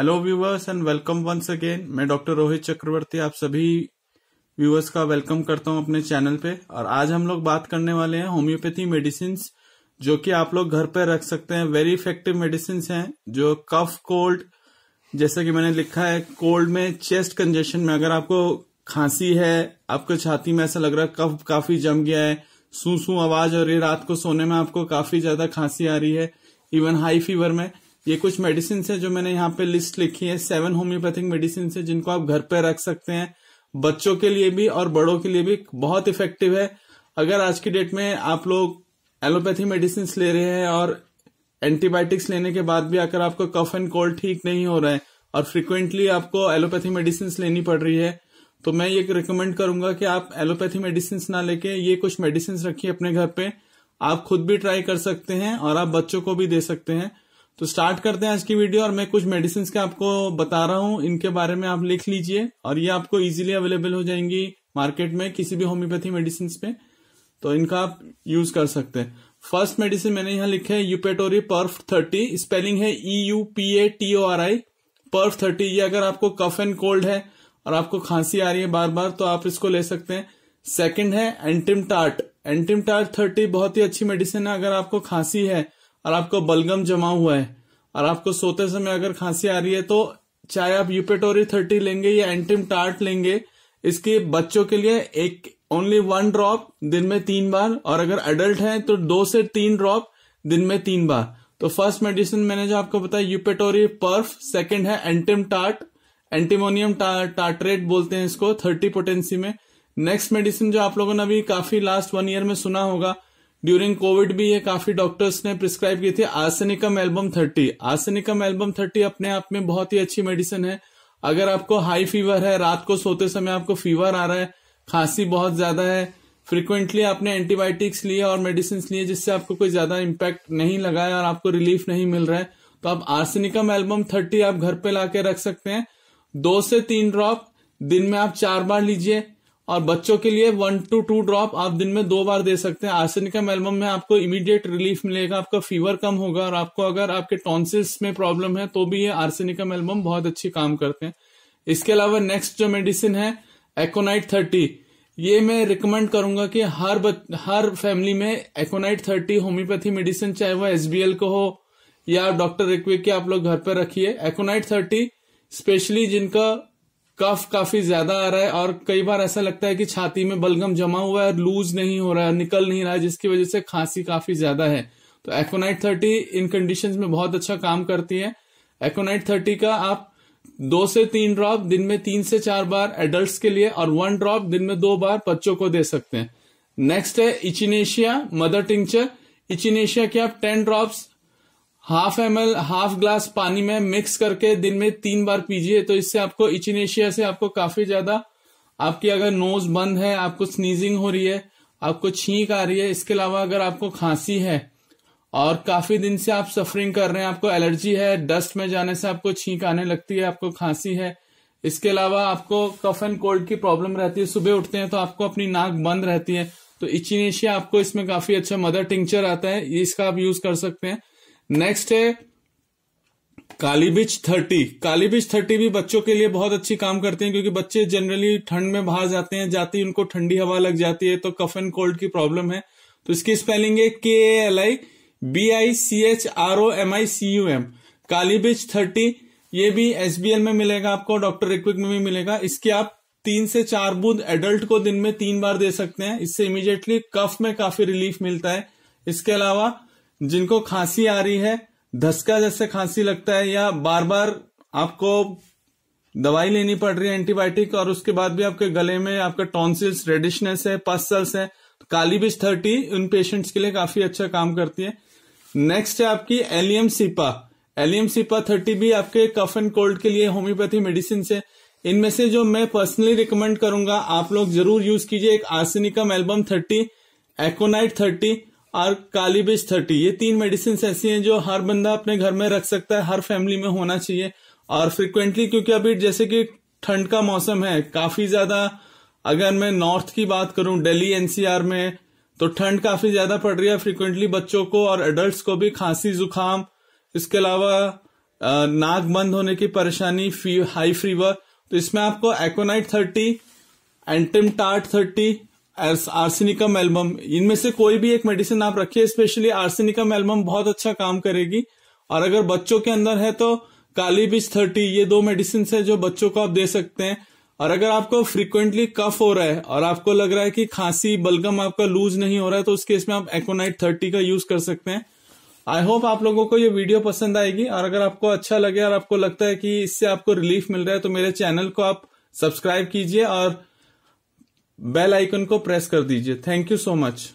hello viewers and welcome once again मैं doctor Rohit Chakraborty आप सभी व्यूवर्स का वेलकम करता हूं अपने चैनल पे और आज हम लोग बात करने वाले हैं होम्योपैथी मेडिसिन जो कि आप लोग घर पे रख सकते हैं वेरी इफेक्टिव मेडिसिन हैं जो कफ कोल्ड जैसा कि मैंने लिखा है कोल्ड में चेस्ट कंजेशन में अगर आपको खांसी है आपको छाती में ऐसा लग रहा है कफ काफी जम गया है सू सू आवाज और ये रात को सोने में आपको काफी ज्यादा खांसी आ रही है इवन हाई फीवर में ये कुछ मेडिसिन है जो मैंने यहाँ पे लिस्ट लिखी है सेवन होम्योपैथिक मेडिसिन है जिनको आप घर पे रख सकते हैं बच्चों के लिए भी और बड़ों के लिए भी बहुत इफेक्टिव है अगर आज की डेट में आप लोग एलोपैथी मेडिसिन ले रहे हैं और एंटीबायोटिक्स लेने के बाद भी अगर आपको कफ एंड कोल्ड ठीक नहीं हो रहा है और फ्रिक्वेंटली आपको एलोपैथी मेडिसिन लेनी पड़ रही है तो मैं ये रिकमेंड करूंगा कि आप एलोपैथी मेडिसिन ना लेके ये कुछ मेडिसिन रखिए अपने घर पे आप खुद भी ट्राई कर सकते हैं और आप बच्चों को भी दे सकते हैं तो स्टार्ट करते हैं आज की वीडियो और मैं कुछ मेडिसिन के आपको बता रहा हूँ इनके बारे में आप लिख लीजिए और ये आपको इजीली अवेलेबल हो जाएंगी मार्केट में किसी भी होम्योपैथी मेडिसिन पे तो इनका आप यूज कर सकते हैं फर्स्ट मेडिसिन मैंने यहाँ लिखे है यूपेटोरी पर्फ थर्टी स्पेलिंग है E U P A T O R I perf thirty ये अगर आपको कफ एंड कोल्ड है और आपको खांसी आ रही है बार बार तो आप इसको ले सकते हैं सेकंड है एंटिमटार्ट एंटिमटार्ट थर्टी बहुत ही अच्छी मेडिसिन है अगर आपको खांसी है और आपको बलगम जमा हुआ है और आपको सोते समय अगर खांसी आ रही है तो चाहे आप यूपेटोरी थर्टी लेंगे या एंटीम टार्ट लेंगे इसके बच्चों के लिए एक ओनली वन ड्रॉप दिन में तीन बार और अगर अडल्ट है तो दो से तीन ड्रॉप दिन में तीन बार तो फर्स्ट मेडिसिन मैंने जो आपको बताया यूपेटोरी पर्फ सेकंड है एंटिम टार्ट एंटीमोनियम टा, टार्टरेट बोलते हैं इसको थर्टी पोटेंसी में नेक्स्ट मेडिसिन जो आप लोगों ने अभी काफी लास्ट वन ईयर में सुना होगा ड्यूरिंग कोविड भी ये काफी डॉक्टर्स ने प्रिस्क्राइब की थी arsenicum album thirty arsenicum album thirty अपने आप में बहुत ही अच्छी मेडिसिन है अगर आपको हाई फीवर है रात को सोते समय आपको फीवर आ रहा है खांसी बहुत ज्यादा है फ्रिक्वेंटली आपने एंटीबायोटिक्स लिए और मेडिसिन लिए जिससे आपको कोई ज्यादा इम्पैक्ट नहीं लगा है और आपको रिलीफ नहीं मिल रहा है तो आप आर्सेनिकम एल्बम थर्टी आप घर पे लाके रख सकते हैं दो से तीन ड्रॉप दिन में आप चार बार लीजिए और बच्चों के लिए वन टू टू ड्रॉप आप दिन में दो बार दे सकते हैं आर्सेनिकम एल्बम में आपको इमीडिएट रिलीफ मिलेगा आपका फीवर कम होगा और आपको अगर आपके टॉन्सिल्स में प्रॉब्लम है तो भी ये आर्सेनिकम एल्बम बहुत अच्छी काम करते हैं इसके अलावा नेक्स्ट जो मेडिसिन है एकोनाइट थर्टी ये मैं रिकमेंड करूंगा कि हर बच, हर फैमिली में एकोनाइट थर्टी होम्योपैथी मेडिसिन चाहे वो एस को हो या डॉक्टर रिक्विक के आप लोग घर पर रखिए एकोनाइट थर्टी स्पेशली जिनका कफ काफी ज्यादा आ रहा है और कई बार ऐसा लगता है कि छाती में बलगम जमा हुआ है और लूज नहीं हो रहा है निकल नहीं रहा है जिसकी वजह से खांसी काफी ज्यादा है तो एक्ोनाइट थर्टी इन कंडीशन में बहुत अच्छा काम करती है एक्ोनाइट थर्टी का आप दो से तीन ड्रॉप दिन में तीन से चार बार एडल्ट के लिए और वन ड्रॉप दिन में दो बार बच्चों को दे सकते हैं नेक्स्ट है इचिनेशिया मदर टिंचर इचिनेशिया के आप ten drops half M L half glass पानी में मिक्स करके दिन में तीन बार पीजिए तो इससे आपको इचिनेशिया से आपको काफी ज्यादा आपकी अगर नोज बंद है आपको स्नीजिंग हो रही है आपको छींक आ रही है इसके अलावा अगर आपको खांसी है और काफी दिन से आप सफरिंग कर रहे हैं आपको एलर्जी है डस्ट में जाने से आपको छींक आने लगती है आपको खांसी है इसके अलावा आपको कफ एंड कोल्ड की प्रॉब्लम रहती है सुबह उठते हैं तो आपको अपनी नाक बंद रहती है तो इचिनेशिया आपको इसमें काफी अच्छा मदर टिंचर आता है इसका आप यूज कर सकते हैं नेक्स्ट है काली थर्टी काली थर्टी भी बच्चों के लिए बहुत अच्छी काम करते हैं क्योंकि बच्चे जनरली ठंड में बाहर जाते हैं जाती उनको ठंडी हवा लग जाती है तो कफ एंड कोल्ड की प्रॉब्लम है तो इसकी स्पेलिंग है K L I B I C H R O M I C U M kali thirty ये भी एस बी एल में मिलेगा आपको डॉक्टर इक्विक में भी मिलेगा इसकी आप तीन से चार बूंद एडल्ट को दिन में तीन बार दे सकते हैं इससे इमीडिएटली कफ में काफी रिलीफ मिलता है इसके अलावा जिनको खांसी आ रही है धसका जैसे खांसी लगता है या बार बार आपको दवाई लेनी पड़ रही है एंटीबायोटिक और उसके बाद भी आपके गले में आपका टॉन्सिल्स रेडिशनेस है पस्सल्स है तो काली बिज थर्टी उन पेशेंट्स के लिए काफी अच्छा काम करती है नेक्स्ट है आपकी allium cepa allium cepa thirty भी आपके कफ एंड कोल्ड के लिए होम्योपैथी मेडिसिन है इनमें से जो मैं पर्सनली रिकमेंड करूंगा आप लोग जरूर यूज कीजिए एक arsenicum album thirty aconite thirty और कालीबेज थर्टी ये तीन मेडिसिन ऐसी हैं जो हर बंदा अपने घर में रख सकता है हर फैमिली में होना चाहिए और फ्रिक्वेंटली क्योंकि अभी जैसे कि ठंड का मौसम है काफी ज्यादा अगर मैं नॉर्थ की बात करूं दिल्ली एनसीआर में तो ठंड काफी ज्यादा पड़ रही है फ्रिक्वेंटली बच्चों को और एडल्ट को भी खांसी जुकाम इसके अलावा नाक बंद होने की परेशानी फी, हाई फीवर तो इसमें आपको aconite thirty antim tart thirty arsenicum album इनमें से कोई भी एक मेडिसिन आप रखिए स्पेशली आर्सिनिकम एल्बम बहुत अच्छा काम करेगी और अगर बच्चों के अंदर है तो काली बीज थर्टी ये दो मेडिसिन है जो बच्चों को आप दे सकते हैं और अगर आपको फ्रीक्वेंटली कफ हो रहा है और आपको लग रहा है कि खांसी बलगम आपका लूज नहीं हो रहा है तो उस केस में आप एक्नाइट थर्टी का यूज कर सकते हैं आई होप आप लोगों को ये वीडियो पसंद आएगी और अगर आपको अच्छा लगे और आपको लगता है कि इससे आपको रिलीफ मिल रहा है तो मेरे चैनल को आप सब्सक्राइब कीजिए और बेल आइकन को प्रेस कर दीजिए थैंक यू सो मच